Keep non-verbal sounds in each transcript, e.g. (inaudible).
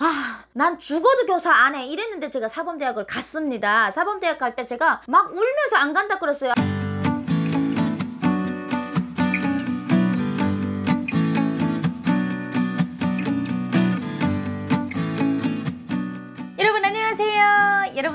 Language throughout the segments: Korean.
아, 난 죽어도 교사 안 해. 이랬는데 제가 사범대학을 갔습니다. 사범대학 갈 때 제가 막 울면서 안 간다 그랬어요.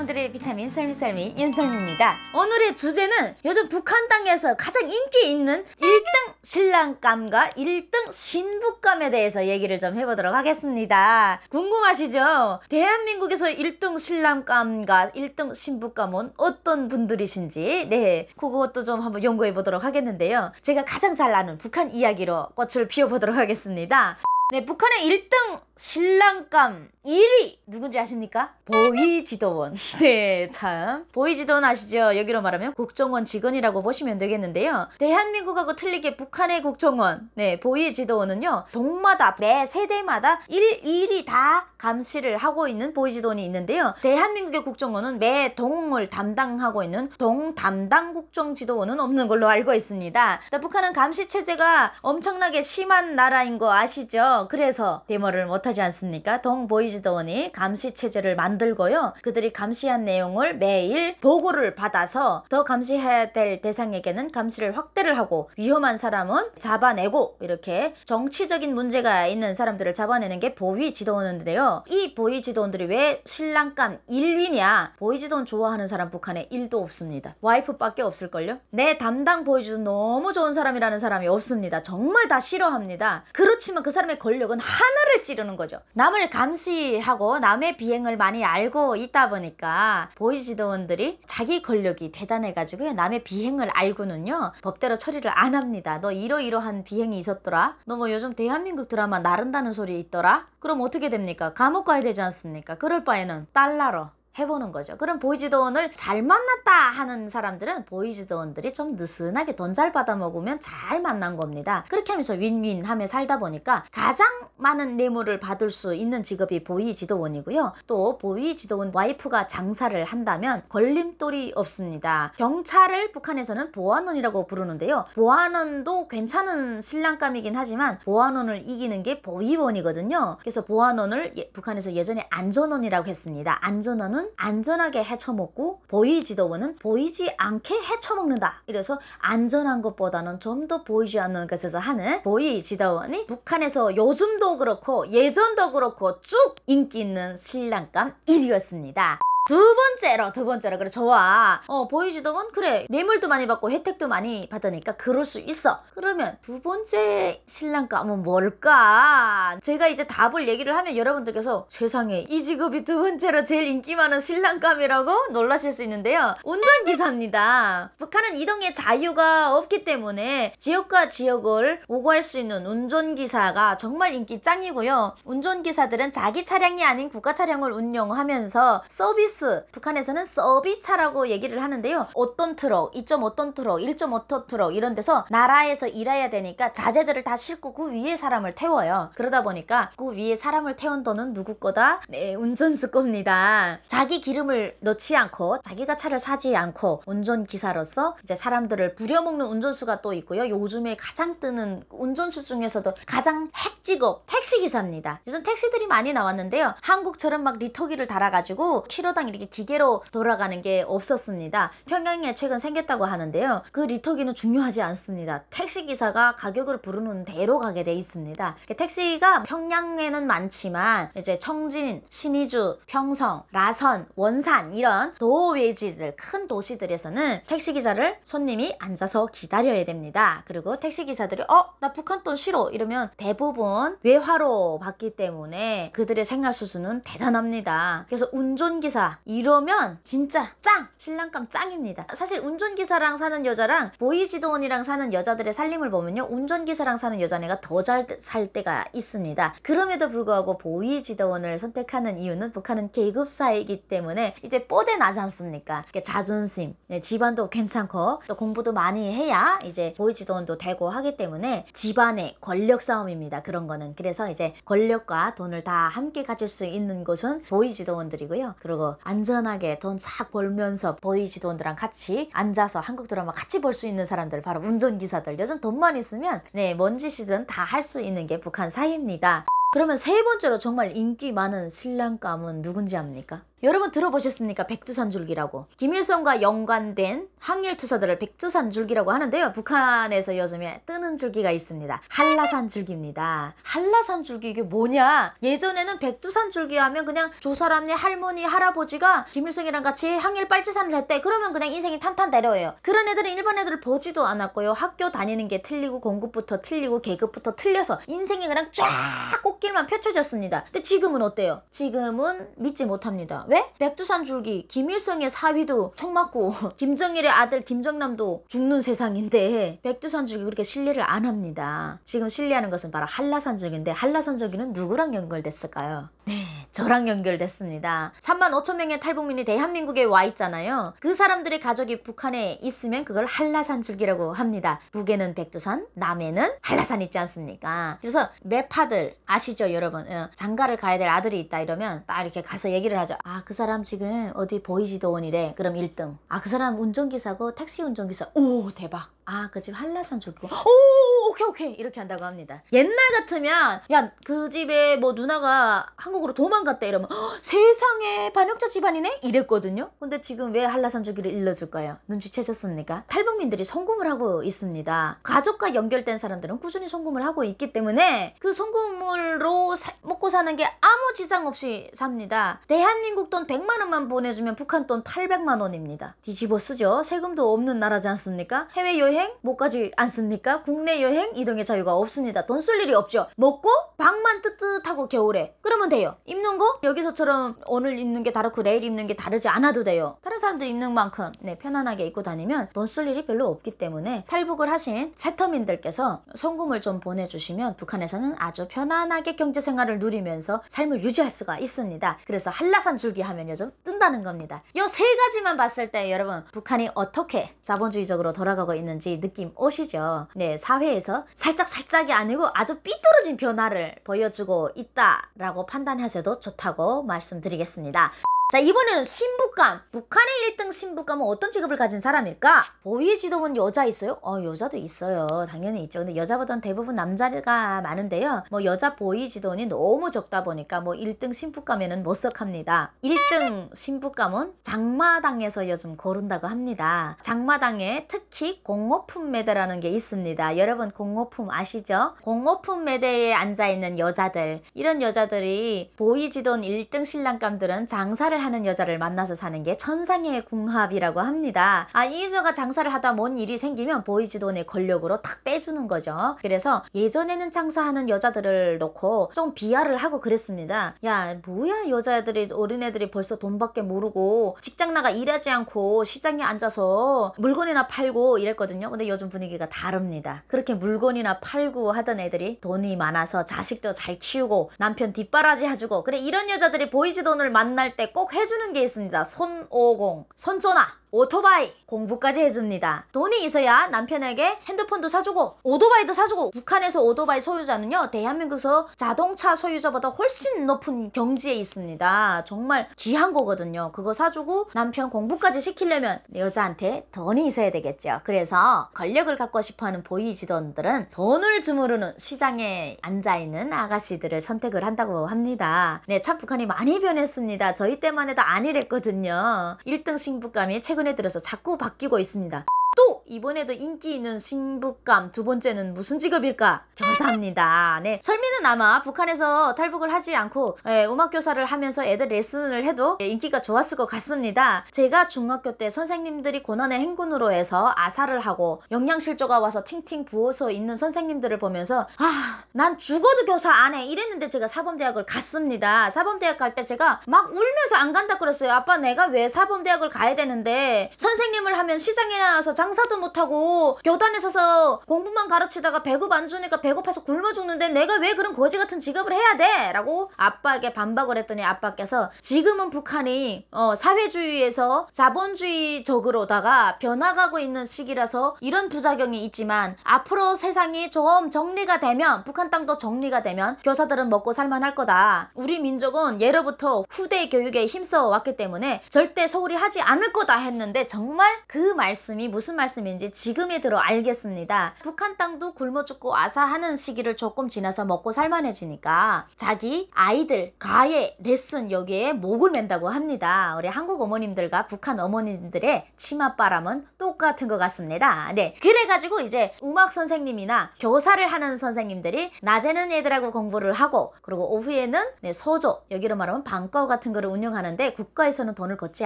여러분들의 비타민 썰미썰미 윤설미입니다. 오늘의 주제는 요즘 북한 땅에서 가장 인기 있는 1등 신랑감과 1등 신부감에 대해서 얘기를 좀 해보도록 하겠습니다. 궁금하시죠? 대한민국에서 1등 신랑감과 1등 신부감은 어떤 분들이신지 네 그것도 좀 한번 연구해 보도록 하겠는데요. 제가 가장 잘 아는 북한 이야기로 꽃을 피워보도록 하겠습니다. 네 북한의 1등 신랑감 1위 누군지 아십니까? 보이지도원 (laughs) 네 참 보이지도원 아시죠? 여기로 말하면 국정원 직원이라고 보시면 되겠는데요 대한민국하고 틀리게 북한의 국정원 네 보이지도원은요 동마다 매 세대마다 1, 2일이 다 감시를 하고 있는 보이지도원이 있는데요 대한민국의 국정원은 매 동을 담당하고 있는 동 담당 국정지도원은 없는 걸로 알고 있습니다 그러니까 북한은 감시 체제가 엄청나게 심한 나라인 거 아시죠? 그래서 데모를못 못하지 않습니까? 동보이즈더원이 감시체제를 만들고요. 그들이 감시한 내용을 매일 보고를 받아서 더 감시해야 될 대상에게는 감시를 확대를 하고 위험한 사람은 잡아내고 이렇게 정치적인 문제가 있는 사람들을 잡아내는 게보이즈도원인데요이보이즈도원들이왜 신랑감 1위냐? 보이즈도원 좋아하는 사람 북한에 1도 없습니다. 와이프밖에 없을걸요? 내 담당 보이즈도원 너무 좋은 사람이라는 사람이 없습니다. 정말 다 싫어합니다. 그렇지만 그 사람의 권력은 하나를 찌르는 보는 거죠. 남을 감시하고 남의 비행을 많이 알고 있다 보니까 보이지도원들이 자기 권력이 대단해가지고요. 남의 비행을 알고는요. 법대로 처리를 안 합니다. 너 이러이러한 비행이 있었더라. 너 뭐 요즘 대한민국 드라마 나른다는 소리 있더라. 그럼 어떻게 됩니까? 감옥 가야 되지 않습니까? 그럴 바에는 달러로 해보는 거죠. 그럼 보이즈돈을 잘 만났다 하는 사람들은 보이즈돈들이 좀 느슨하게 돈 잘 받아먹으면 잘 만난 겁니다. 그렇게 하면서 윈윈하며 살다 보니까 가장 많은 뇌물을 받을 수 있는 직업이 보이지도원이고요. 또 보이지도원 와이프가 장사를 한다면 걸림돌이 없습니다. 경찰을 북한에서는 보안원이라고 부르는데요. 보안원도 괜찮은 신랑감이긴 하지만 보안원을 이기는 게 보이원이거든요. 그래서 보안원을 예, 북한에서 예전에 안전원이라고 했습니다. 안전원은 원은 안전하게 헤쳐먹고 보이 지도원은 보이지 않게 헤쳐먹는다. 이래서 안전한 것보다는 좀 더 보이지 않는 것에서 하는 보이 지도원이 북한에서 요즘도 그렇고 예전도 그렇고 쭉 인기 있는 신랑감 1위였습니다. 두 번째로 두 번째로 그래 좋아 어보이지동은 그래 뇌물도 많이 받고 혜택도 많이 받으니까 그럴 수 있어 그러면 두 번째 신랑가 하 뭘까 제가 이제 답을 얘기를 하면 여러분들께서 세상에 이 직업이 두 번째로 제일 인기 많은 신랑감이라고 놀라실 수 있는데요 운전기사입니다 북한은 이동의 자유가 없기 때문에 지역과 지역을 오고할 수 있는 운전기사가 정말 인기 짱이고요 운전기사들은 자기 차량이 아닌 국가 차량을 운영하면서 서비스 서비스 북한에서는 서비차라고 얘기를 하는데요 어떤 트럭 2.5톤 트럭 1.5톤 트럭 이런 데서 나라에서 일해야 되니까 자재들을 다 싣고 그 위에 사람을 태워요 그러다 보니까 그 위에 사람을 태운 돈은 누구 거다? 네 운전수 겁니다 자기 기름을 넣지 않고 자기가 차를 사지 않고 운전기사로서 이제 사람들을 부려먹는 운전수가 또 있고요 요즘에 가장 뜨는 운전수 중에서도 가장 핵직업 택시기사입니다 요즘 택시들이 많이 나왔는데요 한국처럼 막 리터기를 달아가지고 키로당 항상 이렇게 기계로 돌아가는 게 없었습니다. 평양에 최근 생겼다고 하는데요. 그 리터기는 중요하지 않습니다. 택시기사가 가격을 부르는 대로 가게 돼 있습니다. 택시가 평양에는 많지만 이제 청진, 신의주, 평성, 라선, 원산 이런 도외지들 큰 도시들에서는 택시기사를 손님이 앉아서 기다려야 됩니다. 그리고 택시기사들이 어? 나 북한 돈 싫어 이러면 대부분 외화로 받기 때문에 그들의 생활 수준은 대단합니다. 그래서 운전기사 이러면 진짜 짱! 신랑감 짱입니다 사실 운전기사랑 사는 여자랑 보이지도 원이랑 사는 여자들의 살림을 보면요 운전기사랑 사는 여자네가 더 잘 살 때가 있습니다 그럼에도 불구하고 보이지도원을 선택하는 이유는 북한은 계급사이기 때문에 이제 뽀대 나지 않습니까 자존심 네, 집안도 괜찮고 또 공부도 많이 해야 이제 보이지도원도 되고 하기 때문에 집안의 권력 싸움입니다 그런 거는 그래서 이제 권력과 돈을 다 함께 가질 수 있는 곳은 보이지도원들이고요 그리고 안전하게 돈 싹 벌면서 보이지 돈들랑 같이 앉아서 한국 드라마 같이 볼 수 있는 사람들 바로 운전기사들 요즘 돈만 있으면 네뭔 짓이든 다 할 수 있는 게 북한 사이입니다 그러면 세 번째로 정말 인기 많은 신랑감은 누군지 압니까? 여러분 들어보셨습니까? 백두산줄기라고. 김일성과 연관된 항일투사들을 백두산줄기라고 하는데요. 북한에서 요즘에 뜨는 줄기가 있습니다. 한라산줄기입니다. 한라산줄기 이게 뭐냐? 예전에는 백두산줄기 하면 그냥 조사람네 할머니 할아버지가 김일성이랑 같이 항일 빨치산을 했대. 그러면 그냥 인생이 탄탄내려예요 그런 애들은 일반 애들을 보지도 않았고요. 학교 다니는 게 틀리고 공급부터 틀리고 계급부터 틀려서 인생이 그냥 쫙 아. 꽃길만 펼쳐졌습니다. 근데 지금은 어때요? 지금은 믿지 못합니다. 왜? 백두산 줄기 김일성의 사위도 총 맞고 (laughs) 김정일의 아들 김정남도 죽는 세상인데 백두산 줄기 그렇게 신뢰를 안 합니다. 지금 신뢰하는 것은 바로 한라산 줄기인데 한라산 줄기는 누구랑 연결됐을까요? 네, 저랑 연결됐습니다. 3만 5천 명의 탈북민이 대한민국에 와 있잖아요. 그 사람들의 가족이 북한에 있으면 그걸 한라산 줄기라고 합니다. 북에는 백두산, 남에는 한라산 있지 않습니까? 그래서 매파들 아시죠 여러분? 어, 장가를 가야 될 아들이 있다 이러면 딱 이렇게 가서 얘기를 하죠. 아 그 사람 지금 어디 보이지도 원이래. 그럼 1등. 아 그 사람 운전기사고 택시 운전기사. 오 대박. 아, 그 집 한라산 저기 오, 어, 어, 어, 오케이, 오케이. 이렇게 한다고 합니다. 옛날 같으면, 야, 그 집에 뭐 누나가 한국으로 도망갔다 이러면, 세상에, 반역자 집안이네? 이랬거든요. 근데 지금 왜 한라산 저기를 일러줄까요? 눈치채셨습니까? 탈북민들이 성공을 하고 있습니다. 가족과 연결된 사람들은 꾸준히 성공을 하고 있기 때문에 그 성공물로 사, 먹고 사는 게 아무 지장 없이 삽니다. 대한민국 돈 100만원만 보내주면 북한 돈 800만원입니다. 뒤집어 쓰죠? 세금도 없는 나라지 않습니까? 해외 여행 여행 뭐까지 안 씁니까? 국내 여행 이동의 자유가 없습니다. 돈 쓸 일이 없죠. 먹고 방만 뜨뜻하고 겨울에 그러면 돼요. 입는 거 여기서처럼 오늘 입는 게 다르고 내일 입는 게 다르지 않아도 돼요. 다른 사람들 입는 만큼 네, 편안하게 입고 다니면 돈 쓸 일이 별로 없기 때문에 탈북을 하신 세터민들께서 송금을좀 보내주시면 북한에서는 아주 편안하게 경제생활을 누리면서 삶을 유지할 수가 있습니다. 그래서 한라산 줄기 하면 요즘 뜬다는 겁니다. 요 세 가지만 봤을 때 여러분 북한이 어떻게 자본주의적으로 돌아가고 있는지 뭔지 느낌 오시죠? 네, 사회에서 살짝살짝이 아니고 아주 삐뚤어진 변화를 보여주고 있다라고 판단하셔도 좋다고 말씀드리겠습니다. 자 이번에는 신부감 북한의 1등 신부감은 어떤 직업을 가진 사람일까? 보위 지도원 여자 있어요? 어 여자도 있어요 당연히 있죠 근데 여자보다는 대부분 남자가 많은데요 뭐 여자 보위 지도원이 너무 적다 보니까 뭐 1등 신부감에는 못석합니다 1등 신부감은 장마당에서 요즘 고른다고 합니다 장마당에 특히 공모품 매대라는 게 있습니다 여러분 공모품 아시죠? 공모품 매대에 앉아있는 여자들 이런 여자들이 보위 지도원 1등 신랑감들은 장사를 장사를 하는 여자를 만나서 사는 게 천상의 궁합이라고 합니다. 아, 이 여자가 장사를 하다 뭔 일이 생기면 보이지 돈의 권력으로 탁 빼주는 거죠. 그래서 예전에는 장사하는 여자들을 놓고 좀 비하를 하고 그랬습니다. 야, 뭐야 여자애들이 어린애들이 벌써 돈밖에 모르고 직장 나가 일하지 않고 시장에 앉아서 물건이나 팔고 이랬거든요. 근데 요즘 분위기가 다릅니다. 그렇게 물건이나 팔고 하던 애들이 돈이 많아서 자식도 잘 키우고 남편 뒷바라지 해주고 그래 이런 여자들이 보이지돈을 만날 때꼭 꼭 해주는 게 있습니다. 손오공, 손전화 오토바이 공부까지 해줍니다. 돈이 있어야 남편에게 핸드폰도 사주고 오토바이도 사주고 북한에서 오토바이 소유자는요 대한민국에서 자동차 소유자보다 훨씬 높은 경지에 있습니다. 정말 귀한 거거든요. 그거 사주고 남편 공부까지 시키려면 여자한테 돈이 있어야 되겠죠. 그래서 권력을 갖고 싶어하는 보이지던들은 돈을 주무르는 시장에 앉아있는 아가씨들을 선택을 한다고 합니다. 네, 참 북한이 많이 변했습니다. 저희 때만 해도 안 이랬거든요. 1등 신부감이 최근 최근에 들어서 자꾸 바뀌고 있습니다. 또 이번에도 인기 있는 신부감 두 번째는 무슨 직업일까? 교사입니다. 네, 설미는 아마 북한에서 탈북을 하지 않고 예, 음악 교사를 하면서 애들 레슨을 해도 예, 인기가 좋았을 것 같습니다. 제가 중학교 때 선생님들이 고난의 행군으로 해서 아사를 하고 영양실조가 와서 팅팅 부어서 있는 선생님들을 보면서 아, 난 죽어도 교사 안 해. 이랬는데 제가 사범대학을 갔습니다. 사범대학 갈 때 제가 막 울면서 안 간다 그랬어요. 아빠 내가 왜 사범대학을 가야 되는데 선생님을 하면 시장에 나와서 장사도 못하고 교단에 서서 공부만 가르치다가 배급 안 주니까 배고파서 굶어 죽는데 내가 왜 그런 거지 같은 직업을 해야 돼? 라고 아빠에게 반박을 했더니 아빠께서 지금은 북한이 어, 사회주의에서 자본주의적으로다가 변화가고 있는 시기라서 이런 부작용이 있지만 앞으로 세상이 좀 정리가 되면 북한 땅도 정리가 되면 교사들은 먹고 살만할 거다. 우리 민족은 예로부터 후대 교육에 힘써 왔기 때문에 절대 소홀히 하지 않을 거다 했는데 정말 그 말씀이 무슨 무슨 말씀인지 지금에 들어 알겠습니다. 북한 땅도 굶어 죽고 아사하는 시기를 조금 지나서 먹고 살만해지니까 자기 아이들 가해 레슨 여기에 목을 맨다고 합니다. 우리 한국 어머님들과 북한 어머님들의 치맛바람은 똑같은 것 같습니다. 네, 그래가지고 이제 음악 선생님이나 교사를 하는 선생님들이 낮에는 애들하고 공부를 하고 그리고 오후에는 네, 소조 여기로 말하면 방과 같은 거를 운영하는데 국가에서는 돈을 걷지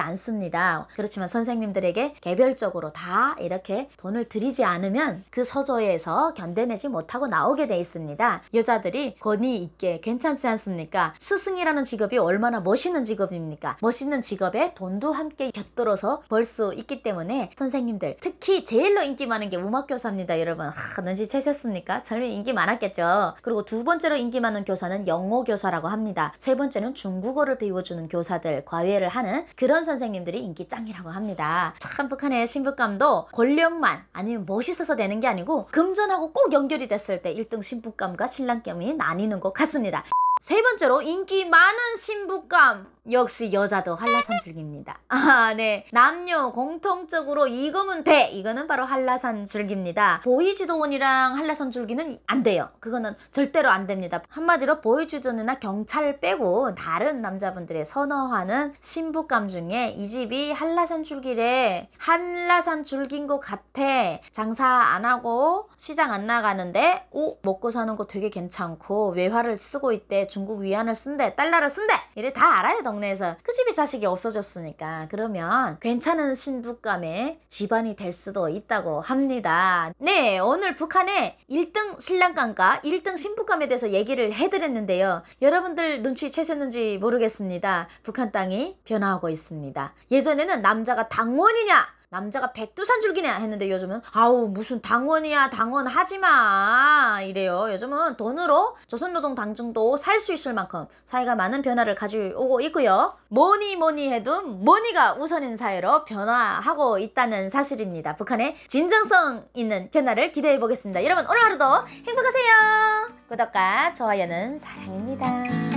않습니다. 그렇지만 선생님들에게 개별적으로 다 이렇게 돈을 들이지 않으면 그 서조에서 견뎌내지 못하고 나오게 돼 있습니다. 여자들이 권위 있게 괜찮지 않습니까? 스승이라는 직업이 얼마나 멋있는 직업입니까? 멋있는 직업에 돈도 함께 곁들어서 벌 수 있기 때문에 선생님들 특히 제일로 인기 많은 게 음악교사입니다. 여러분 하, 눈치채셨습니까? 저는 인기 많았겠죠. 그리고 두 번째로 인기 많은 교사는 영어 교사라고 합니다. 세 번째는 중국어를 배워주는 교사들 과외를 하는 그런 선생님들이 인기 짱이라고 합니다. 참 북한의 신부감도 권력만 아니면 멋있어서 되는 게 아니고 금전하고 꼭 연결이 됐을 때 1등 신부감과 신랑감이 나뉘는 것 같습니다. 세 번째로 인기 많은 신부감 역시 여자도 한라산 줄기입니다. (laughs) 아, 네. 남녀 공통적으로 이거면 돼! 이거는 바로 한라산 줄기입니다. 보이지도원이랑 한라산 줄기는 안 돼요. 그거는 절대로 안 됩니다. 한마디로 보이지도원이나 경찰 빼고 다른 남자분들의 선호하는 신부감 중에 이 집이 한라산 줄기래. 한라산 줄기인 것 같아. 장사 안 하고 시장 안 나가는데, 오, 먹고 사는 거 되게 괜찮고, 외화를 쓰고 있대. 중국 위안을 쓴대 달러를 쓴대 이를 다 알아요 동네에서 그 집이 자식이 없어졌으니까 그러면 괜찮은 신부감에 집안이 될 수도 있다고 합니다 네 오늘 북한의 1등 신랑감과 1등 신부감에 대해서 얘기를 해드렸는데요 여러분들 눈치채셨는지 모르겠습니다 북한 땅이 변화하고 있습니다 예전에는 남자가 당원이냐 남자가 백두산 줄기냐 했는데 요즘은 아우 무슨 당원이야 당원 하지마 이래요. 요즘은 돈으로 조선노동 당중도 살 수 있을 만큼 사회가 많은 변화를 가지고 있고요. 뭐니 뭐니 해도 뭐니가 우선인 사회로 변화하고 있다는 사실입니다. 북한의 진정성 있는 변화를 기대해 보겠습니다. 여러분 오늘 하루도 행복하세요. 구독과 좋아요는 사랑입니다.